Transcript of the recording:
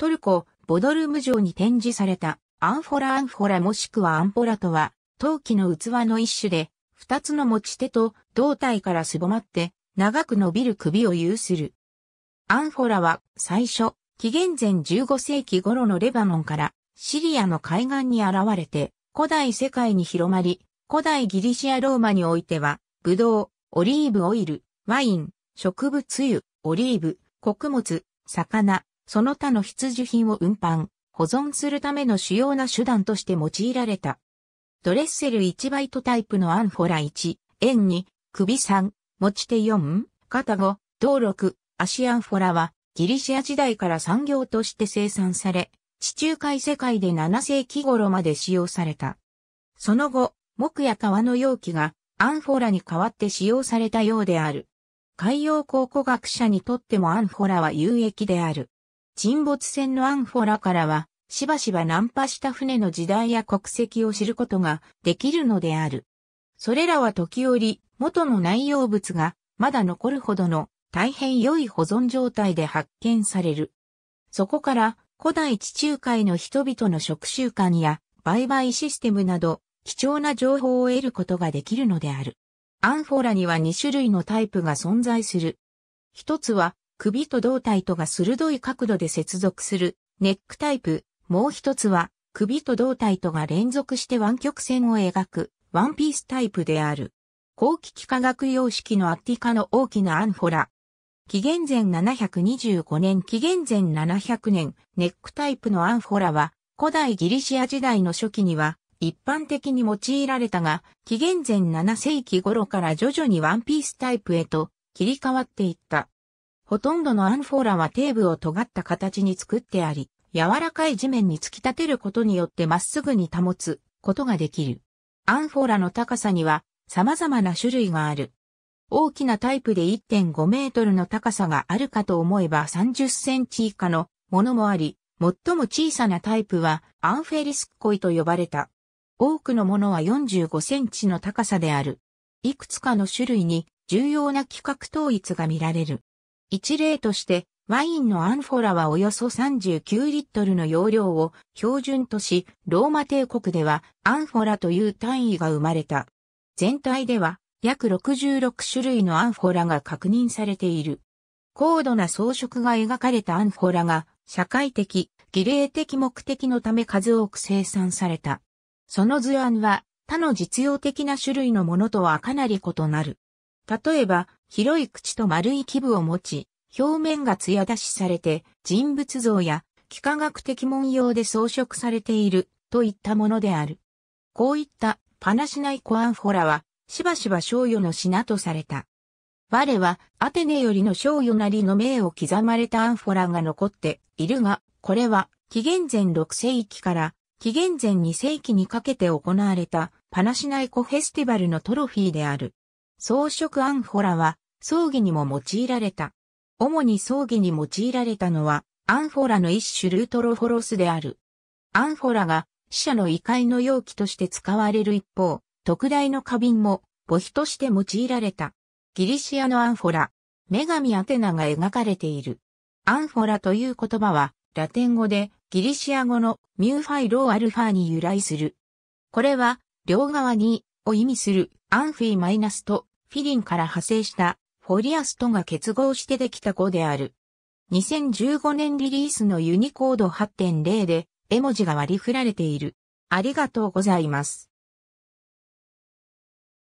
トルコ、ボドルム城に展示されたアンフォラアンフォラもしくはアンポラとは、陶器の器の一種で、二つの持ち手と胴体からすぼまって、長く伸びる首を有する。アンフォラは最初、紀元前15世紀頃のレバノンからシリアの海岸に現れて古代世界に広まり、古代ギリシアローマにおいては、ブドウ、オリーブオイル、ワイン、植物油、オリーブ、穀物、魚、その他の必需品を運搬、保存するための主要な手段として用いられた。ドレッセル1バイトタイプのアンフォラ1、円2、首3、持ち手4、肩5、道6、足アンフォラは、ギリシア時代から産業として生産され、地中海世界で7世紀頃まで使用された。その後、木や革の容器がアンフォラに代わって使用されたようである。海洋考古学者にとってもアンフォラは有益である。沈没船のアンフォラからは、しばしば難破した船の時代や国籍を知ることができるのである。それらは時折、元の内容物がまだ残るほどの大変良い保存状態で発見される。そこから古代地中海の人々の食習慣や売買システムなど貴重な情報を得ることができるのである。アンフォラには2種類のタイプが存在する。一つは首と胴体とが鋭い角度で接続するネックタイプ。もう一つは首と胴体とが連続して湾曲線を描くワンピースタイプである。後期幾何学様式のアッティカの大きなアンフォラ。紀元前725年紀元前700年ネックタイプのアンフォラは古代ギリシア時代の初期には一般的に用いられたが、紀元前7世紀頃から徐々にワンピースタイプへと切り替わっていった。ほとんどのアンフォーラはテーを尖った形に作ってあり、柔らかい地面に突き立てることによってまっすぐに保つことができる。アンフォーラの高さには様々な種類がある。大きなタイプで1.5メートルの高さがあるかと思えば30センチ以下のものもあり、最も小さなタイプはアンフェリスコイと呼ばれた。多くのものは45センチの高さである。いくつかの種類に重要な規格統一が見られる。一例として、ワインのアンフォラはおよそ39リットルの容量を標準とし、ローマ帝国ではアンフォラという単位が生まれた。全体では約66種類のアンフォラが確認されている。高度な装飾が描かれたアンフォラが社会的、儀礼的目的のため数多く生産された。その図案は他の実用的な種類のものとはかなり異なる。例えば、広い口と丸い基部を持ち、表面が艶出しされて、人物像や幾何学的文様で装飾されている、といったものである。こういった、パナシナイコアンフォラは、しばしば賞与の品とされた。我は、アテネよりの賞与なりの名を刻まれたアンフォラが残っているが、これは、紀元前6世紀から、紀元前2世紀にかけて行われた、パナシナイコフェスティバルのトロフィーである。装飾アンフォラは葬儀にも用いられた。主に葬儀に用いられたのはアンフォラの一種ルートロフォロスである。アンフォラが死者の異界の容器として使われる一方、特大の花瓶も墓碑として用いられた。ギリシアのアンフォラ、女神アテナが描かれている。アンフォラという言葉はラテン語でギリシア語のミューファイローアルファーに由来する。これは両側にを意味するアンフィマイナスとフィリンから派生したフォリアスとが結合してできた語である。2015年リリースのユニコード8.0で絵文字が割り振られている。ありがとうございます。